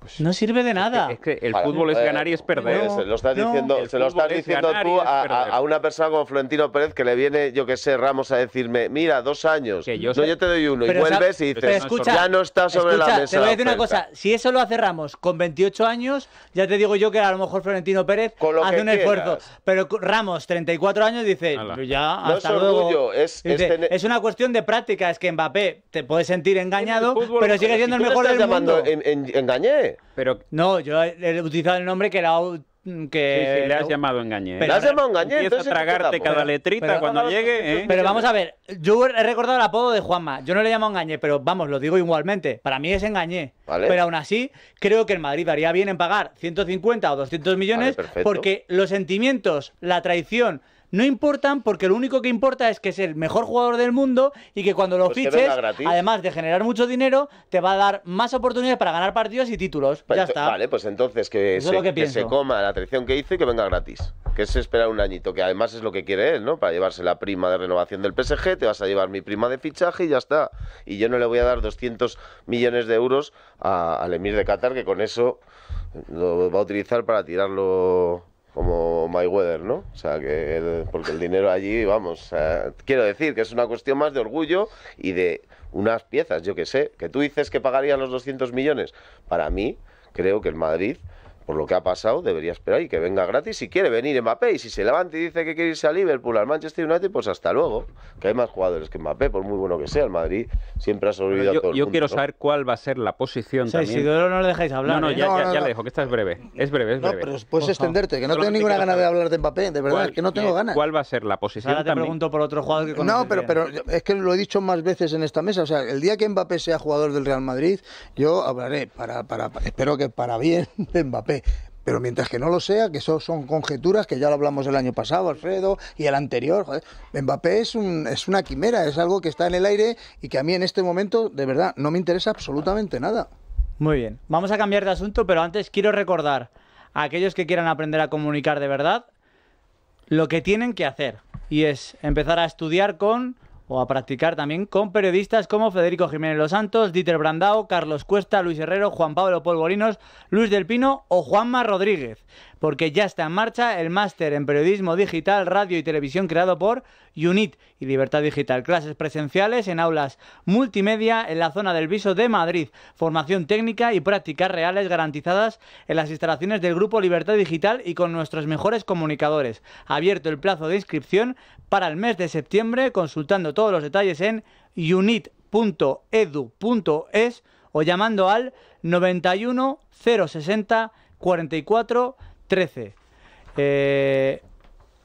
pues no sirve de nada. Es que, el fútbol es ganar y es eh, perder. se lo estás diciendo, lo estás diciendo tú a, una persona como Florentino Pérez que le viene, yo que sé, Ramos a decirme, mira, dos años, yo, no, yo te doy uno, y vuelves y dices, ya no está sobre la mesa. Te voy a decir una cosa, si eso lo hace Ramos con 28 años, ya te digo yo que a lo mejor Florentino Pérez hace un esfuerzo. Pero Ramos, 34 años, dice, ya, hasta es luego. es, es, una cuestión de práctica, es que Mbappé te puede sentir engañado, pero sigue siendo el mejor del mundo. engañé. No, yo he utilizado el nombre que era le has llamado engañé. le has llamado engañé. Empieza a tragarte cada letrita cuando llegue. ¿eh? Pero vamos a ver, yo he recordado el apodo de Juanma. Yo no le llamo engañé, pero vamos, lo digo igualmente. Para mí es engañé. Pero aún así, creo que el Madrid haría bien en pagar 150 o 200 millones porque los sentimientos, la traición no importan porque lo único que importa es que es el mejor jugador del mundo y que cuando lo pues fiches, además de generar mucho dinero, te va a dar más oportunidades para ganar partidos y títulos. Pues ya está. Vale, pues entonces que, se, coma la traición que hice y que venga gratis. Que es esperar un añito, que además es lo que quiere él, ¿no? Para llevarse la prima de renovación del PSG, te vas a llevar mi prima de fichaje y ya está. Y yo no le voy a dar 200 millones de euros al emir de Qatar, que con eso lo va a utilizar para tirarlo como Weather, ¿no? O sea, que porque el dinero allí, vamos, quiero decir que es una cuestión más de orgullo y de unas piezas, yo que sé, que tú dices que pagarían los 200 millones. Para mí, creo que el Madrid por lo que ha pasado, debería esperar y que venga gratis. Si quiere venir Mbappé y si se levanta y dice que quiere irse a Liverpool, al Manchester United, pues hasta luego. Que hay más jugadores que Mbappé, por muy bueno que sea. El Madrid siempre ha sobrevivido todo el mundo, quiero saber cuál va a ser la posición. O sea, Si no, no dejáis hablar. No, ¿eh? ya, le dejo, que esta es breve. Es breve, es breve. No, pero puedes extenderte, que no tengo ninguna gana de hablar de Mbappé, de verdad, que no tengo eh, ganas. ¿Cuál va a ser la posición? Ahora te pregunto por otro jugador que conoces. No, pero, pero es que lo he dicho más veces en esta mesa. O sea, el día que Mbappé sea jugador del Real Madrid, yo hablaré, para, espero que para bien, de Mbappé. Pero mientras que no lo sea, que eso son conjeturas que ya lo hablamos el año pasado, Alfredo, y el anterior, Mbappé es, es una quimera, es algo que está en el aire y que a mí en este momento, de verdad, no me interesa absolutamente nada. Muy bien, vamos a cambiar de asunto, pero antes quiero recordar a aquellos que quieran aprender a comunicar de verdad lo que tienen que hacer. Y es empezar a estudiar con o a practicar también con periodistas como Federico Jiménez Los Santos, Dieter Brandao, Carlos Cuesta, Luis Herrero, Juan Pablo Polvorinos, Luis del Pino o Juanma Rodríguez porque ya está en marcha el máster en periodismo digital, radio y televisión creado por UNIT y Libertad Digital. Clases presenciales en aulas multimedia en la zona del Viso de Madrid. Formación técnica y prácticas reales garantizadas en las instalaciones del Grupo Libertad Digital y con nuestros mejores comunicadores. Abierto el plazo de inscripción para el mes de septiembre, consultando todos los detalles en unit.edu.es o llamando al 91060. 44 13. Eh,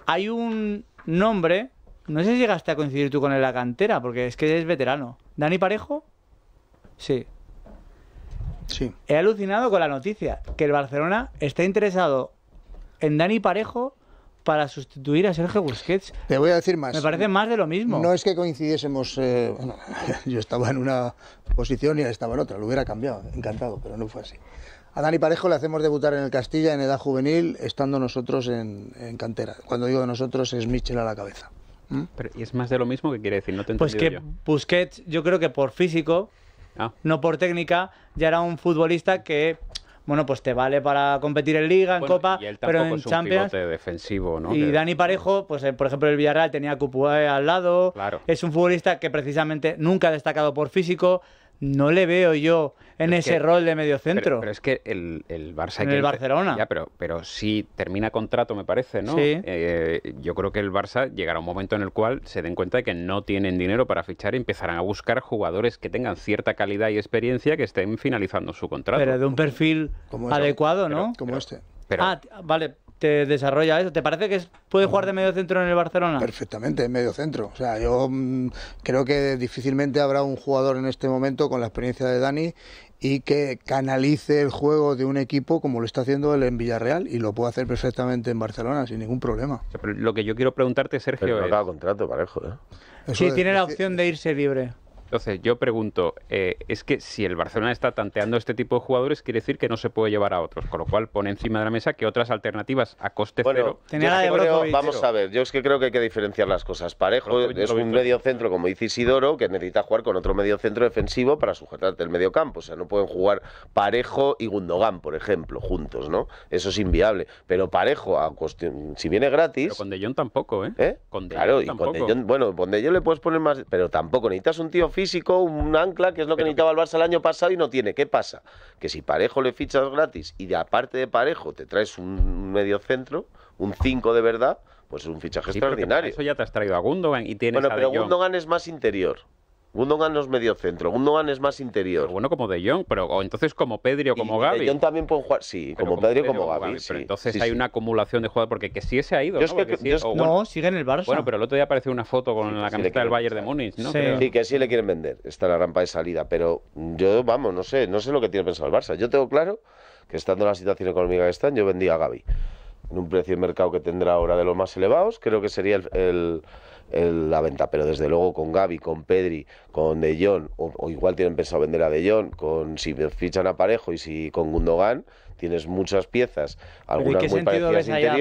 hay un nombre, no sé si llegaste a coincidir tú con él en la cantera, porque es que es veterano. ¿Dani Parejo? Sí. Sí. He alucinado con la noticia que el Barcelona está interesado en Dani Parejo para sustituir a Sergio Busquets. Te voy a decir más. Me parece más de lo mismo. No es que coincidiésemos. Eh, yo estaba en una posición y él estaba en otra. Lo hubiera cambiado, encantado, pero no fue así. A Dani Parejo le hacemos debutar en el Castilla en edad juvenil, estando nosotros en, cantera. Cuando digo nosotros es Michel a la cabeza. ¿Mm? ¿Y es más de lo mismo que quiere decir? No te pues que Busquets, yo creo que por físico, ah. no por técnica, ya era un futbolista que bueno, pues te vale para competir en Liga, en Copa, pero es un Champions. defensivo, ¿no? Y Dani Parejo, pues eh, por ejemplo el Villarreal tenía a al lado. Claro. Es un futbolista que precisamente nunca ha destacado por físico no le veo yo en ese rol de mediocentro. Pero, es que el, Barça... En el que, Barcelona. Ya, pero, pero si termina contrato, me parece, ¿no? Sí. Eh, yo creo que el Barça llegará un momento en el cual se den cuenta de que no tienen dinero para fichar y empezarán a buscar jugadores que tengan cierta calidad y experiencia que estén finalizando su contrato. Pero de un perfil adecuado, ¿no? como este. ah, vale, te desarrolla eso. ¿Te parece que puede jugar de medio centro en el Barcelona? Perfectamente, en medio centro. O sea, yo mm, creo que difícilmente habrá un jugador en este momento con la experiencia de Dani y que canalice el juego de un equipo como lo está haciendo él en Villarreal y lo puede hacer perfectamente en Barcelona sin ningún problema. lo que yo quiero preguntarte, Sergio, Pero no es... contrato parejo, ¿eh? sí, tiene la opción de irse libre. Entonces, yo pregunto, eh, es que si el Barcelona está tanteando este tipo de jugadores, quiere decir que no se puede llevar a otros, con lo cual pone encima de la mesa que otras alternativas a coste cero. vamos a ver, yo es que creo que hay que diferenciar las cosas. Parejo es un medio centro, como dice Isidoro, que necesita jugar con otro medio centro defensivo para sujetarte el medio campo. O sea, no pueden jugar Parejo y Gundogan, por ejemplo, juntos, ¿no? Eso es inviable. Pero Parejo, a cuestión, si viene gratis. Pero con De Jong tampoco, ¿eh? ¿Eh? Con claro, y con de Jong, bueno, con De Jong le puedes poner más. Pero tampoco necesitas un tío físico un ancla, que es lo que necesitaba el Barça el año pasado y no tiene. ¿Qué pasa? Que si Parejo le fichas gratis y de aparte de Parejo te traes un medio centro, un 5 de verdad, pues es un fichaje extraordinario. Eso ya te has traído a Gundogan y tienes Bueno, pero Gundogan es más interior. Gundogan no es medio centro, Gundogan es más interior. bueno, como De Jong, pero entonces como Pedri o como Gaby. De Jong también puede jugar, sí, como, Pedro Pedri o como, Gaby. entonces hay una acumulación de jugadores, porque que sí se ha ido. ¿no? sigue en el Barça. Bueno, pero el otro día apareció una foto con la camiseta del Bayern de Múnich, ¿no? Sí. que sí le quieren vender, está la rampa de salida, pero yo, vamos, no sé, no sé lo que tiene pensado el Barça. Yo tengo claro que estando en la situación económica que están, yo vendía a Gaby en un precio de mercado que tendrá ahora de los más elevados, creo que sería el la venta, pero desde luego con Gaby, con Pedri, con De Jong, o, igual tienen pensado vender a De Jong, con, si fichan a Parejo y si con Gundogan, tienes muchas piezas, algunas muy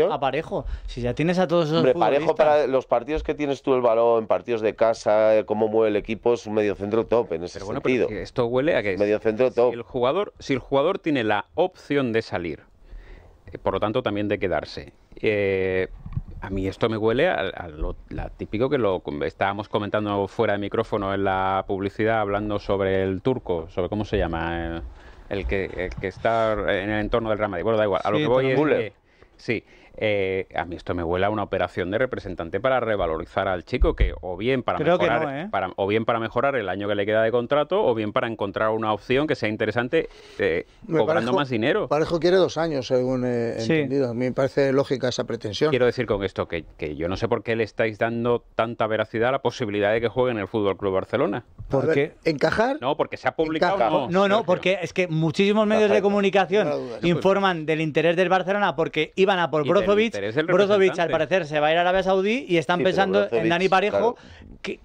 A, parejo? Si ya tienes a todos esos parejo para los partidos que tienes tú el balón, partidos de casa, eh, cómo mueve el equipo, es un medio centro top en ese sentido. esto huele a que medio centro top. el jugador, si el jugador tiene la opción de salir, eh, por lo tanto también de quedarse. Eh, a mí esto me huele a, lo típico que lo estábamos comentando fuera de micrófono en la publicidad, hablando sobre el turco, sobre cómo se llama, eh, el, que, está en el entorno del Ramadi. Bueno, da igual, a lo que voy es... sí, eh, a mí esto me huela a una operación de representante para revalorizar al chico que o bien para mejorar ¿eh? para, o bien para mejorar el año que le queda de contrato o bien para encontrar una opción que sea interesante eh, cobrando más dinero. Parejo quiere dos años según entendido. A mí me parece lógica esa pretensión. Quiero decir con esto que, yo no sé por qué le estáis dando tanta veracidad a la posibilidad de que juegue en el Fútbol Club Barcelona. ¿Por encajar. No, porque se ha publicado. No, no, porque es que muchísimos medios de comunicación informan del interés del Barcelona porque iban a por Brozovic, al parecer se va a ir a Arabia Saudí y están pensando en Dani Parejo, que,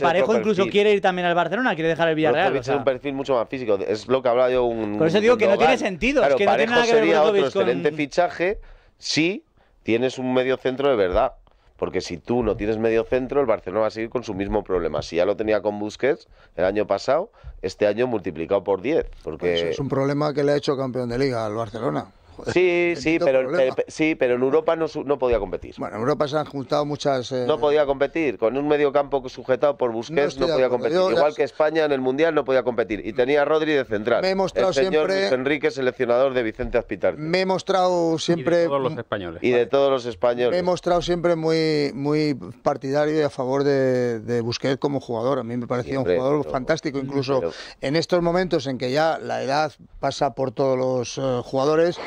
Parejo incluso quiere ir también al Barcelona, quiere dejar el Villarreal. es un perfil mucho más físico, es lo que hablaba yo un... Por eso digo que no tiene sentido, es que no tiene nada que ver otro excelente fichaje si tienes un medio centro de verdad. Porque si tú no tienes medio centro, el Barcelona va a seguir con su mismo problema. Si ya lo tenía con Busquets el año pasado, este año multiplicado por 10. Porque... Pues es un problema que le ha hecho campeón de liga al Barcelona. Sí, sí, pero, sí, pero en Europa no, podía competir. Bueno, en Europa se han juntado muchas... Eh, no podía competir, con un medio campo sujetado por Busquets no, podía competir. Igual que España en el Mundial no podía competir. Y tenía a Rodri de central. Me mostrado el Enrique, seleccionador de Vicente Aspitar. Me he mostrado siempre... Y de todos los españoles. Y de todos los españoles. Me he mostrado siempre muy, muy partidario y a favor de, de Busquets como jugador. A mí me parecía un jugador fantástico. Incluso en estos momentos en que ya la edad pasa por todos los eh, jugadores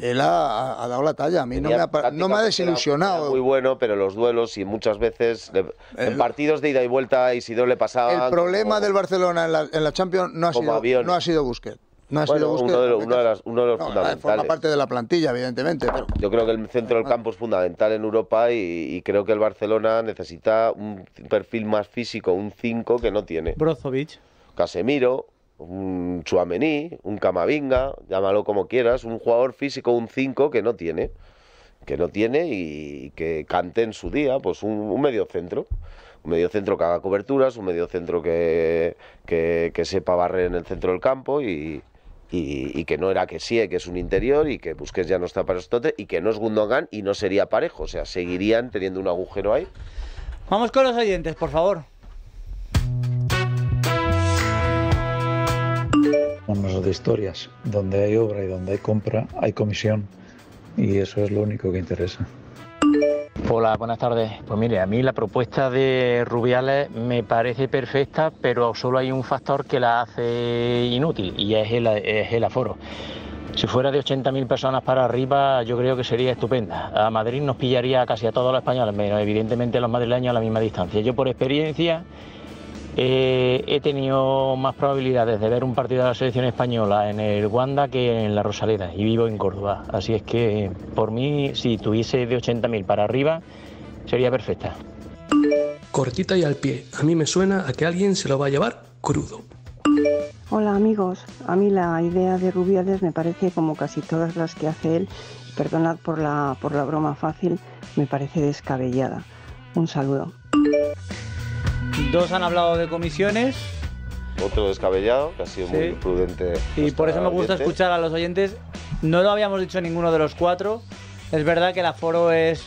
él ha, dado la talla. A mí no me ha, no me ha desilusionado. muy bueno, pero los duelos y muchas veces en partidos de ida y vuelta si le pasaba. El problema del Barcelona en la, en la Champions no ha, sido, no ha sido Busquets. No ha sido uno de, los, uno de los, eh, fundamentales. Forma parte de la plantilla, evidentemente. Pero... Yo creo que el centro del campo es fundamental en Europa y, y creo que el Barcelona necesita un perfil más físico, un 5 que no tiene. Brozovic. Casemiro un Chuamení, un Camavinga, llámalo como quieras, un jugador físico, un 5 que no tiene, que no tiene y que cante en su día, pues un, medio centro. Un medio centro que haga coberturas, un medio centro que, que, sepa barrer en el centro del campo y, que no era que sí, que es un interior y que Busquets ya no está para Estote y que no es Gundogan y no sería parejo, o sea, seguirían teniendo un agujero ahí. Vamos con los oyentes, por favor. Vámonos de historias. Donde hay obra y donde hay compra, hay comisión. Y eso es lo único que interesa. Hola, buenas tardes. Pues mire, a mí la propuesta de Rubiales me parece perfecta, pero solo hay un factor que la hace inútil y es el, es el aforo. Si fuera de 80.000 personas para arriba, yo creo que sería estupenda. A Madrid nos pillaría casi a todos los españoles, menos evidentemente los madrileños a la misma distancia. Yo por experiencia eh, he tenido más probabilidades de ver un partido de la selección española en el Wanda que en la Rosaleda y vivo en Córdoba. Así es que por mí, si tuviese de 80.000 para arriba, sería perfecta. Cortita y al pie. A mí me suena a que alguien se lo va a llevar crudo. Hola amigos, a mí la idea de Rubiales me parece como casi todas las que hace él, perdonad por la, por la broma fácil, me parece descabellada. Un saludo. Dos han hablado de comisiones. Otro descabellado, que ha sido muy prudente. Y por eso me gusta escuchar a los oyentes. No lo habíamos dicho ninguno de los cuatro. Es verdad que el aforo es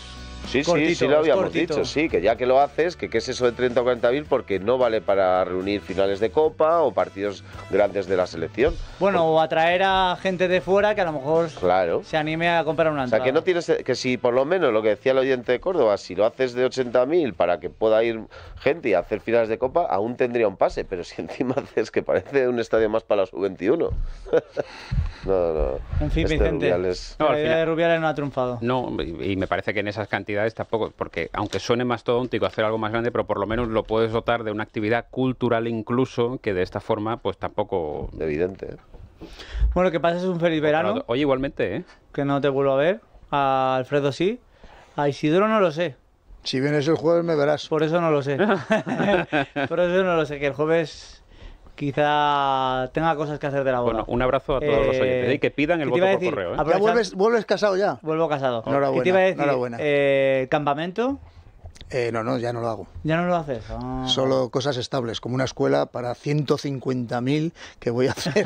Sí, sí, sí lo habíamos dicho, sí, que ya que lo haces, que qué es eso de 30 o 40 mil, porque no vale para reunir finales de Copa o partidos grandes de la selección. Bueno, o atraer a gente de fuera que a lo mejor claro. se anime a comprar una entrada. O sea, que no tienes, que si por lo menos lo que decía el oyente de Córdoba, si lo haces de 80 mil para que pueda ir gente y hacer finales de Copa, aún tendría un pase, pero si encima haces que parece un estadio más para la sub-21. no, no. En fin, Vicente, la idea de Rubiales no ha triunfado. No, y me parece que en esas cantidades tampoco, porque aunque suene más tóntico hacer algo más grande, pero por lo menos lo puedes dotar de una actividad cultural incluso, que de esta forma pues tampoco... Evidente. ¿eh? Bueno, que pases un feliz verano. Oye, igualmente, ¿eh? Que no te vuelvo a ver. A Alfredo sí. A Isidro no lo sé. Si vienes el jueves me verás. Por eso no lo sé. por eso no lo sé, que el jueves quizá tenga cosas que hacer de la boda. Bueno, un abrazo a todos los eh, oyentes y que pidan el voto por correo. ¿eh? vuelves, casado ya? Vuelvo casado. Enhorabuena. ¿Qué te iba a decir? Eh, ¿Campamento? no, no, ya no lo hago. ¿Ya no lo haces? Ah. Solo cosas estables, como una escuela para 150.000 que voy a hacer.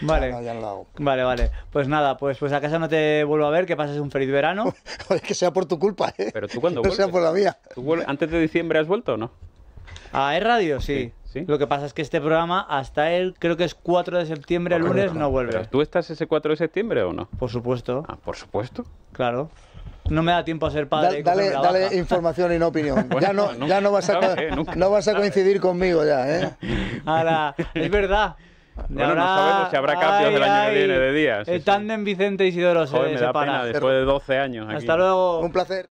vale. ya no lo hago. Vale, vale. Pues nada, pues, pues a casa no te vuelvo a ver, que pases un feliz verano. que sea por tu culpa, ¿eh? Pero tú cuando No Que sea por la mía. antes de diciembre has vuelto o no? A ah, Es Radio, sí. Lo que pasa es que este programa hasta el, creo que es 4 de septiembre, el ah, lunes, no vuelve. ¿Tú estás ese 4 de septiembre o no? Por supuesto. Ah, por supuesto. Claro. No me da tiempo a ser padre. dale, información y no opinión. ya, no, ya no, vas a, eh, no vas a coincidir conmigo ya. ¿eh? es verdad. Bueno, no sabemos si habrá cambios año que viene de días. el tándem Vicente Isidoro se después de 12 años. Hasta luego. Un placer.